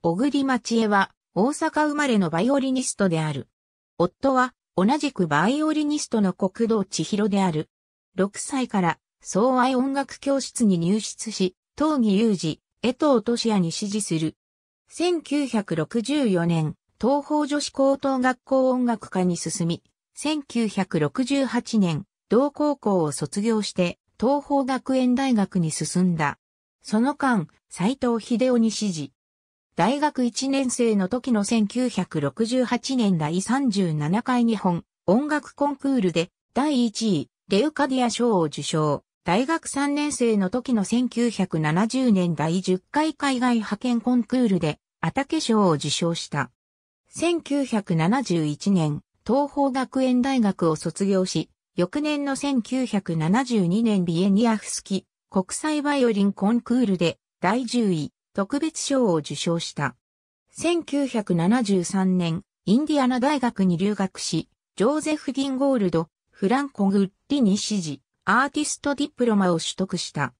小栗町江は大阪生まれのバイオリニストである。夫は同じくバイオリニストの国道千尋である。6歳から相愛音楽教室に入室し、東義雄二、江藤俊也に師事する。1964年、東方女子高等学校音楽科に進み、1968年、同高校を卒業して東方学園大学に進んだ。その間、斎藤秀夫に師事。大学1年生の時の1968年第37回日本音楽コンクールで第1位レウカディア賞を受賞。大学3年生の時の1970年第10回海外派遣コンクールで、アタケ賞を受賞した。1971年、東邦学園大学を卒業し、翌年の1972年ビエニアフスキ国際バイオリンコンクールで第10位、特別賞を受賞した。1973年、インディアナ大学に留学し、ジョーゼフ・ギンゴールド、フランコ・グッリに指示、アーティストディプロマを取得した。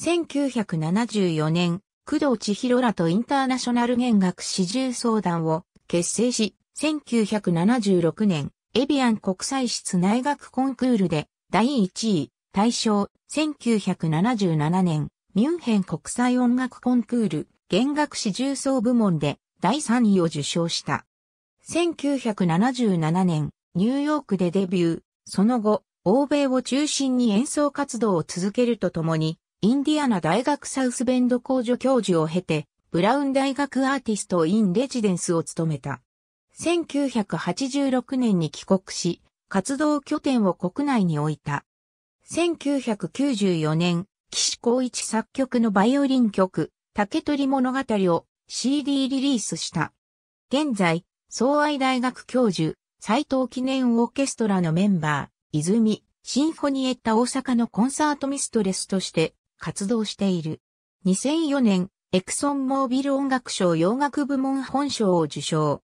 1974年、工藤千尋らとインターナショナル弦楽始終相談を結成し、1976年、エビアン国際室内学コンクールで第1位、大賞、1977年、ミュンヘン国際音楽コンクール弦楽史重奏部門で第3位を受賞した。1977年、ニューヨークでデビュー、その後、欧米を中心に演奏活動を続けるとともに、インディアナ大学サウスベンド工場教授を経て、ブラウン大学アーティストインレジデンスを務めた。1986年に帰国し、活動拠点を国内に置いた。1994年、岸光一作曲のバイオリン曲、竹取物語を CD リリースした。現在、総愛大学教授、斎藤記念オーケストラのメンバー、泉、シンフォニエッタ大阪のコンサートミストレスとして活動している。2004年、エクソンモービル音楽賞洋楽部門本賞を受賞。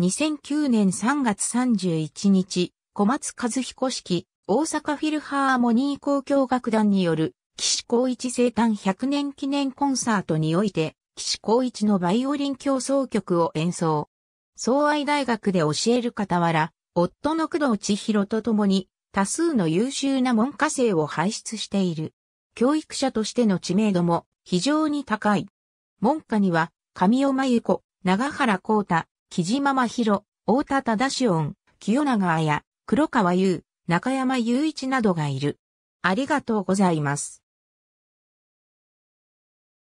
2009年3月31日、小松和彦式、大阪フィルハーモニー交響楽団による光一生誕100年記念コンサートにおいて、岸光一のバイオリン競争曲を演奏。総愛大学で教える傍ら、夫の工藤千尋と共に多数の優秀な文科生を輩出している。教育者としての知名度も非常に高い。門下には、神尾真由子、長原光太、木島真宏、大田忠志音、清永綾、黒川優、中山雄一などがいる。ありがとうございます。